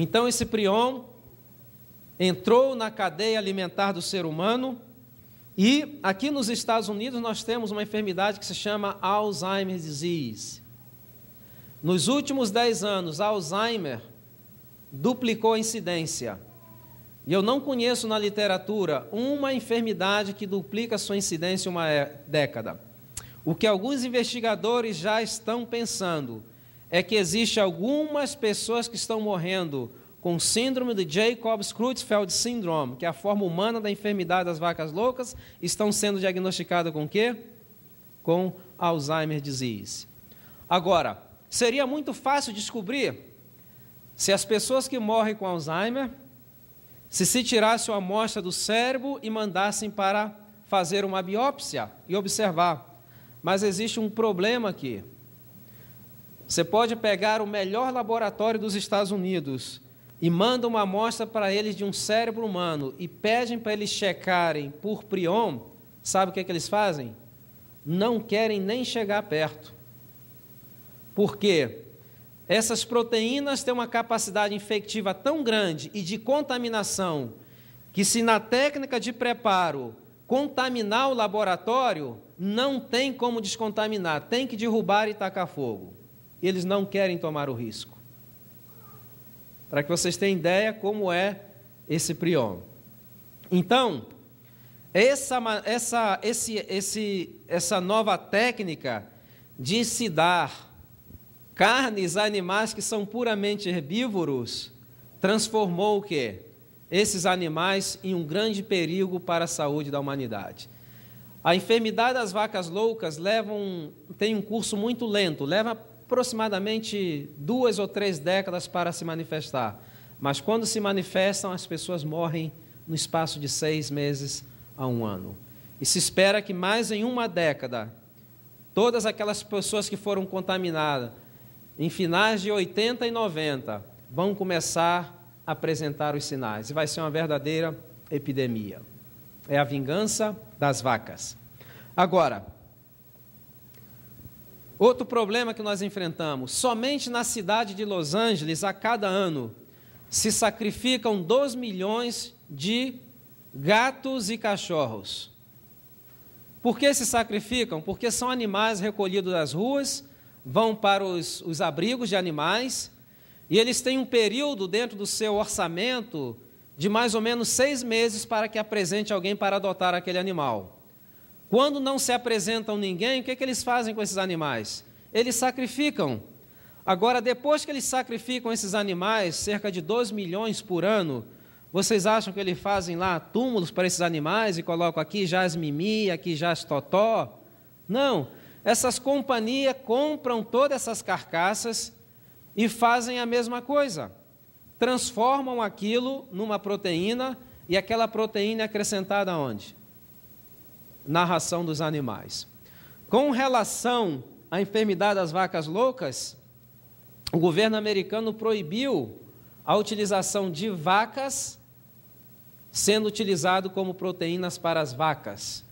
Então esse prion entrou na cadeia alimentar do ser humano e aqui nos Estados Unidos nós temos uma enfermidade que se chama Alzheimer's disease. Nos últimos 10 anos, Alzheimer duplicou a incidência. E eu não conheço na literatura uma enfermidade que duplica sua incidência em uma é, década. O que alguns investigadores já estão pensando é que existe algumas pessoas que estão morrendo com síndrome de Jacobs Creutzfeldt Syndrome, que é a forma humana da enfermidade das vacas loucas, estão sendo diagnosticadas com quê? Com Alzheimer disease. Agora, seria muito fácil descobrir se as pessoas que morrem com Alzheimer, se se tirasse uma amostra do cérebro e mandassem para fazer uma biópsia e observar. Mas existe um problema aqui. Você pode pegar o melhor laboratório dos Estados Unidos e manda uma amostra para eles de um cérebro humano e pedem para eles checarem por prion, sabe o que, é que eles fazem? Não querem nem chegar perto. Por quê? Essas proteínas têm uma capacidade infectiva tão grande e de contaminação que, se na técnica de preparo contaminar o laboratório, não tem como descontaminar, tem que derrubar e tacar fogo e eles não querem tomar o risco. Para que vocês tenham ideia como é esse prion. Então, essa, essa, esse, esse, essa nova técnica de se dar carnes a animais que são puramente herbívoros transformou o quê? Esses animais em um grande perigo para a saúde da humanidade. A enfermidade das vacas loucas leva um, tem um curso muito lento, leva aproximadamente duas ou três décadas para se manifestar. Mas quando se manifestam, as pessoas morrem no espaço de seis meses a um ano. E se espera que mais em uma década, todas aquelas pessoas que foram contaminadas em finais de 80 e 90 vão começar a apresentar os sinais. E vai ser uma verdadeira epidemia. É a vingança das vacas. Agora, Outro problema que nós enfrentamos: somente na cidade de Los Angeles, a cada ano, se sacrificam 2 milhões de gatos e cachorros. Por que se sacrificam? Porque são animais recolhidos das ruas, vão para os, os abrigos de animais, e eles têm um período dentro do seu orçamento de mais ou menos seis meses para que apresente alguém para adotar aquele animal. Quando não se apresentam ninguém, o que, é que eles fazem com esses animais? Eles sacrificam. Agora, depois que eles sacrificam esses animais, cerca de 2 milhões por ano, vocês acham que eles fazem lá túmulos para esses animais e colocam aqui jaz mimi, aqui jaz totó? Não. Essas companhias compram todas essas carcaças e fazem a mesma coisa. Transformam aquilo numa proteína e aquela proteína é acrescentada onde? narração dos animais. Com relação à enfermidade das vacas loucas, o governo americano proibiu a utilização de vacas sendo utilizado como proteínas para as vacas.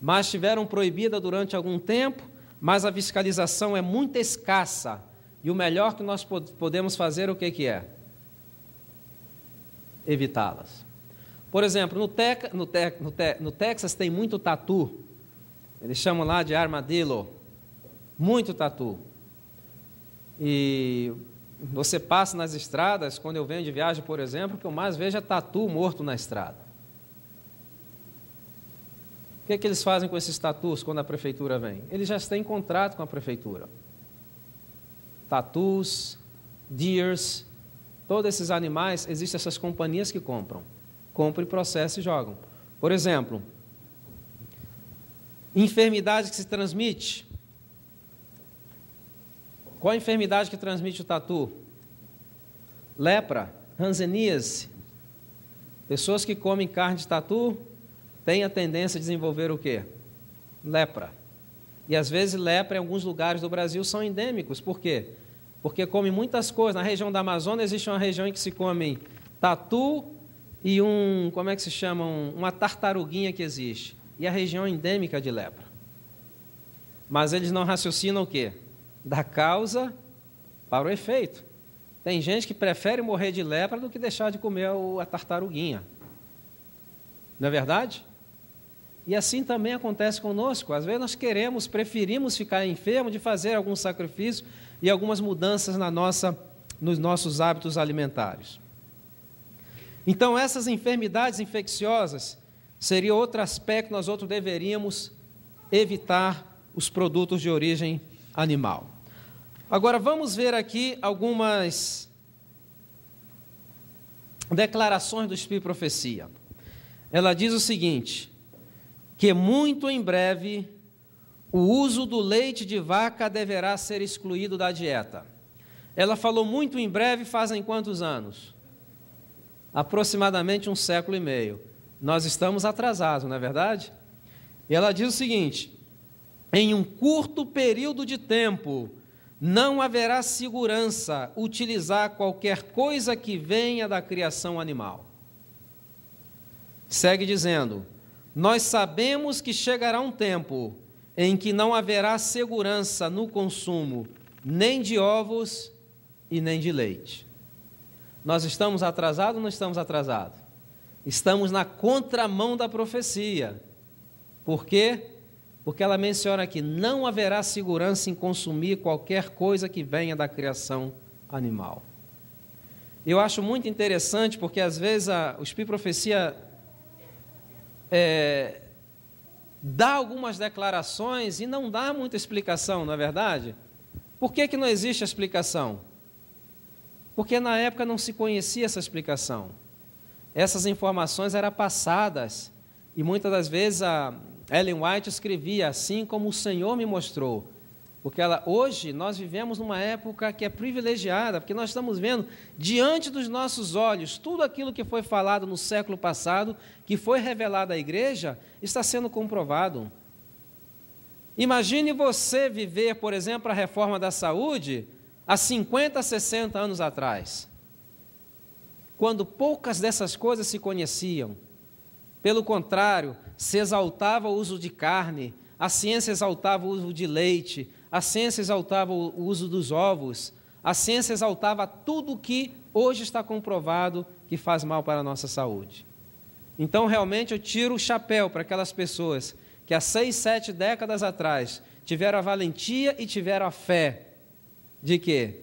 Mas tiveram proibida durante algum tempo, mas a fiscalização é muito escassa. E o melhor que nós podemos fazer, o que, que é? Evitá-las. Por exemplo, no, teca, no, te, no, te, no Texas tem muito tatu. Eles chamam lá de armadillo. Muito tatu. E você passa nas estradas, quando eu venho de viagem, por exemplo, o que eu mais vejo é tatu morto na estrada. O que, é que eles fazem com esses tatus quando a prefeitura vem? Eles já têm contrato com a prefeitura. Tatus, deers, todos esses animais, existem essas companhias que compram compram e processam e jogam. Por exemplo, enfermidade que se transmite. Qual a enfermidade que transmite o tatu? Lepra, ranzeníase. Pessoas que comem carne de tatu têm a tendência a desenvolver o quê? Lepra. E às vezes lepra em alguns lugares do Brasil são endêmicos. Por quê? Porque come muitas coisas. Na região da Amazônia existe uma região em que se come tatu, e um, como é que se chama, um, uma tartaruguinha que existe, e a região é endêmica de lepra. Mas eles não raciocinam o quê? Da causa para o efeito. Tem gente que prefere morrer de lepra do que deixar de comer a tartaruguinha. Não é verdade? E assim também acontece conosco. Às vezes nós queremos, preferimos ficar enfermo de fazer algum sacrifício e algumas mudanças na nossa, nos nossos hábitos alimentares. Então, essas enfermidades infecciosas seria outro aspecto nós outros deveríamos evitar os produtos de origem animal. Agora vamos ver aqui algumas declarações do Espírito Profecia. Ela diz o seguinte: que muito em breve o uso do leite de vaca deverá ser excluído da dieta. Ela falou muito em breve, fazem quantos anos? aproximadamente um século e meio. Nós estamos atrasados, não é verdade? E ela diz o seguinte: em um curto período de tempo, não haverá segurança utilizar qualquer coisa que venha da criação animal. Segue dizendo: Nós sabemos que chegará um tempo em que não haverá segurança no consumo nem de ovos e nem de leite. Nós estamos atrasados ou não estamos atrasados? Estamos na contramão da profecia. Por quê? Porque ela menciona que não haverá segurança em consumir qualquer coisa que venha da criação animal. Eu acho muito interessante porque às vezes a, o Espírito Profecia é, dá algumas declarações e não dá muita explicação, não é verdade? Por que, que não existe explicação? Porque na época não se conhecia essa explicação. Essas informações eram passadas e muitas das vezes a Ellen White escrevia assim como o Senhor me mostrou. Porque ela, hoje nós vivemos numa época que é privilegiada, porque nós estamos vendo diante dos nossos olhos tudo aquilo que foi falado no século passado, que foi revelado à igreja, está sendo comprovado. Imagine você viver, por exemplo, a reforma da saúde há 50, 60 anos atrás, quando poucas dessas coisas se conheciam. Pelo contrário, se exaltava o uso de carne, a ciência exaltava o uso de leite, a ciência exaltava o uso dos ovos, a ciência exaltava tudo o que hoje está comprovado que faz mal para a nossa saúde. Então, realmente, eu tiro o chapéu para aquelas pessoas que há seis, sete décadas atrás tiveram a valentia e tiveram a fé de quê?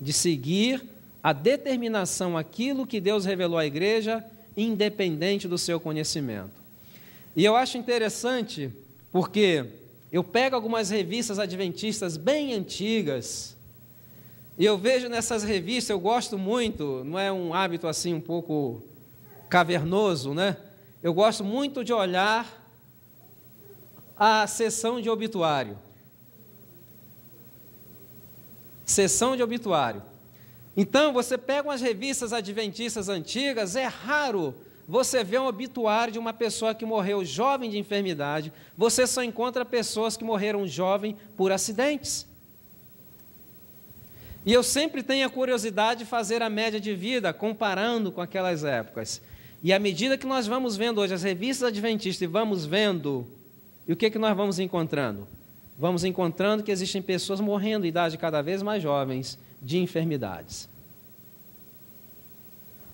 De seguir a determinação aquilo que Deus revelou à igreja, independente do seu conhecimento. E eu acho interessante porque eu pego algumas revistas adventistas bem antigas e eu vejo nessas revistas, eu gosto muito, não é um hábito assim um pouco cavernoso, né? Eu gosto muito de olhar a sessão de obituário sessão de obituário. Então, você pega umas revistas adventistas antigas, é raro você ver um obituário de uma pessoa que morreu jovem de enfermidade, você só encontra pessoas que morreram jovem por acidentes. E eu sempre tenho a curiosidade de fazer a média de vida, comparando com aquelas épocas. E à medida que nós vamos vendo hoje as revistas adventistas e vamos vendo, e o que, é que nós vamos encontrando? vamos encontrando que existem pessoas morrendo em idade cada vez mais jovens de enfermidades.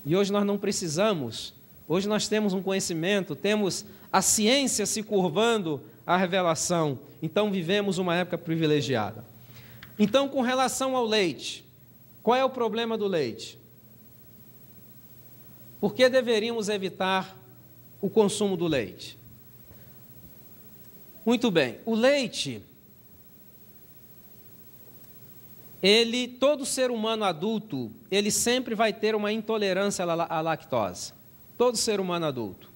E hoje nós não precisamos, hoje nós temos um conhecimento, temos a ciência se curvando à revelação. Então vivemos uma época privilegiada. Então, com relação ao leite, qual é o problema do leite? Por que deveríamos evitar o consumo do leite? Muito bem, o leite ele, todo ser humano adulto, ele sempre vai ter uma intolerância à lactose. Todo ser humano adulto.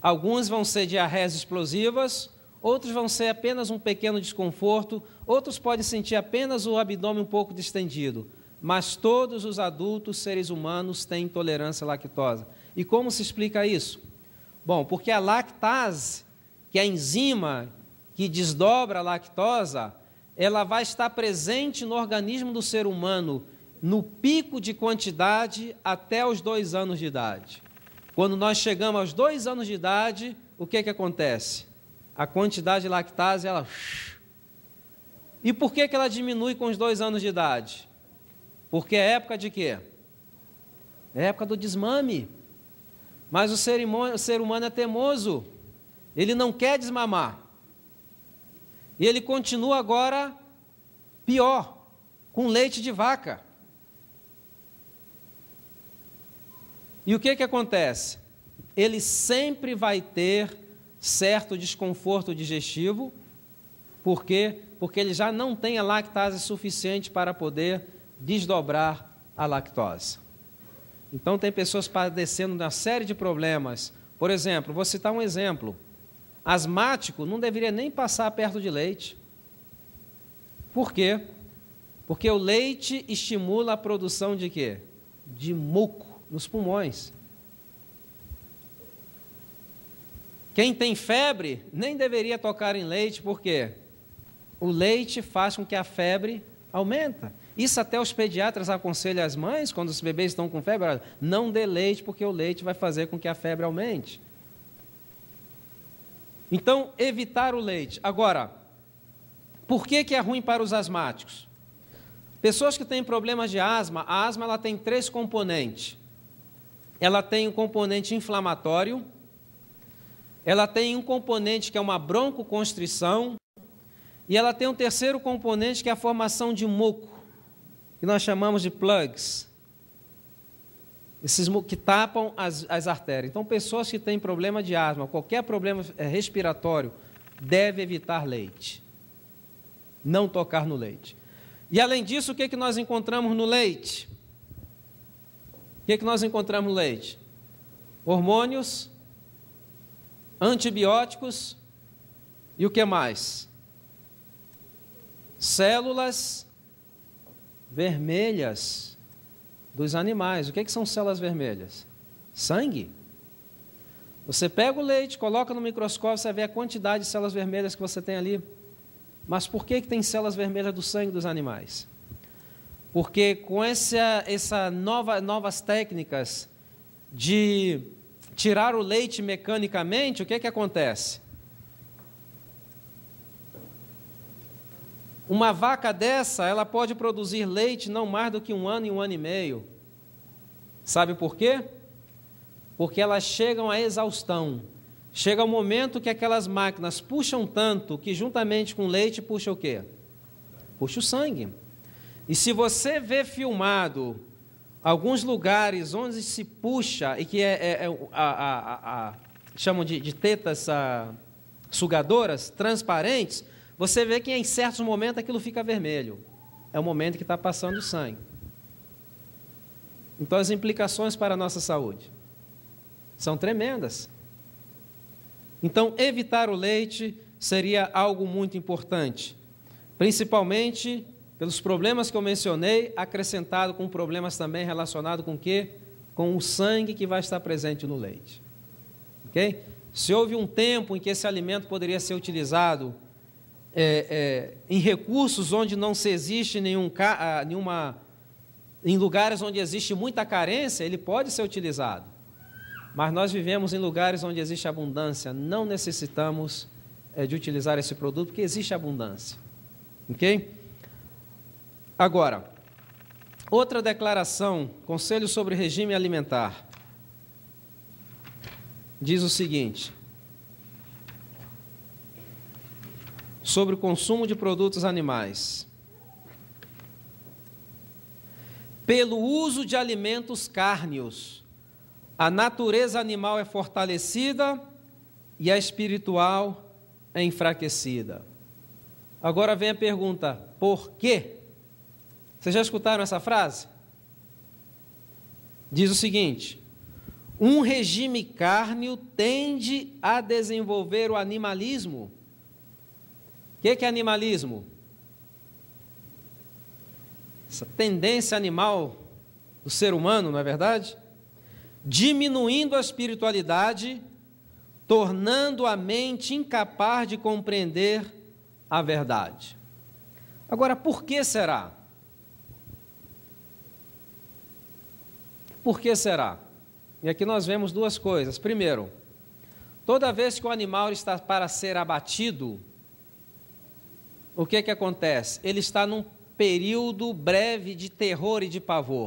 Alguns vão ser diarreias explosivas, outros vão ser apenas um pequeno desconforto, outros podem sentir apenas o abdômen um pouco distendido. Mas todos os adultos seres humanos têm intolerância à lactose. E como se explica isso? Bom, porque a lactase, que é a enzima que desdobra a lactose, ela vai estar presente no organismo do ser humano no pico de quantidade até os dois anos de idade. Quando nós chegamos aos dois anos de idade, o que, que acontece? A quantidade de lactase, ela. E por que, que ela diminui com os dois anos de idade? Porque é época de quê? É época do desmame. Mas o ser, o ser humano é teimoso. Ele não quer desmamar. E ele continua agora pior, com leite de vaca. E o que, que acontece? Ele sempre vai ter certo desconforto digestivo, por quê? Porque ele já não tem a lactase suficiente para poder desdobrar a lactose. Então, tem pessoas padecendo uma série de problemas. Por exemplo, vou citar um exemplo asmático não deveria nem passar perto de leite. Por quê? Porque o leite estimula a produção de quê? De muco nos pulmões. Quem tem febre nem deveria tocar em leite, por quê? O leite faz com que a febre aumenta. Isso até os pediatras aconselham às mães, quando os bebês estão com febre, não dê leite, porque o leite vai fazer com que a febre aumente. Então, evitar o leite. Agora, por que, que é ruim para os asmáticos? Pessoas que têm problemas de asma, a asma ela tem três componentes. Ela tem um componente inflamatório, ela tem um componente que é uma broncoconstrição, e ela tem um terceiro componente que é a formação de muco, que nós chamamos de plugs esses que tapam as, as artérias. Então, pessoas que têm problema de asma, qualquer problema é, respiratório, deve evitar leite. Não tocar no leite. E além disso, o que, é que nós encontramos no leite? O que, é que nós encontramos no leite? Hormônios, antibióticos e o que mais? Células vermelhas dos animais. O que, é que são células vermelhas? Sangue. Você pega o leite, coloca no microscópio, você vê a quantidade de células vermelhas que você tem ali. Mas por que, que tem células vermelhas do sangue dos animais? Porque com essa, essa nova, novas técnicas de tirar o leite mecanicamente, o que, que acontece? Uma vaca dessa, ela pode produzir leite não mais do que um ano e um ano e meio. Sabe por quê? Porque elas chegam à exaustão. Chega o um momento que aquelas máquinas puxam tanto que, juntamente com o leite, puxa o quê? Puxa o sangue. E se você vê filmado alguns lugares onde se puxa e que é, é, é a, a, a, chamam de, de tetas ah, sugadoras transparentes, você vê que em certos momentos aquilo fica vermelho. É o momento que está passando sangue. Então, as implicações para a nossa saúde são tremendas. Então, evitar o leite seria algo muito importante, principalmente pelos problemas que eu mencionei, acrescentado com problemas também relacionados com o quê? Com o sangue que vai estar presente no leite. Ok? Se houve um tempo em que esse alimento poderia ser utilizado é, é, em recursos onde não se existe nenhum, ah, nenhuma. Em lugares onde existe muita carência, ele pode ser utilizado. Mas nós vivemos em lugares onde existe abundância, não necessitamos é, de utilizar esse produto, porque existe abundância. Ok? Agora, outra declaração, Conselho sobre Regime Alimentar, diz o seguinte: sobre o consumo de produtos animais. Pelo uso de alimentos cárneos, a natureza animal é fortalecida e a espiritual é enfraquecida. Agora vem a pergunta: por quê? Vocês já escutaram essa frase? Diz o seguinte: um regime cárneo tende a desenvolver o animalismo o que, que é animalismo? Essa tendência animal do ser humano, não é verdade? Diminuindo a espiritualidade, tornando a mente incapaz de compreender a verdade. Agora, por que será? Por que será? E aqui nós vemos duas coisas. Primeiro, toda vez que o animal está para ser abatido, o que é que acontece? Ele está num período breve de terror e de pavor.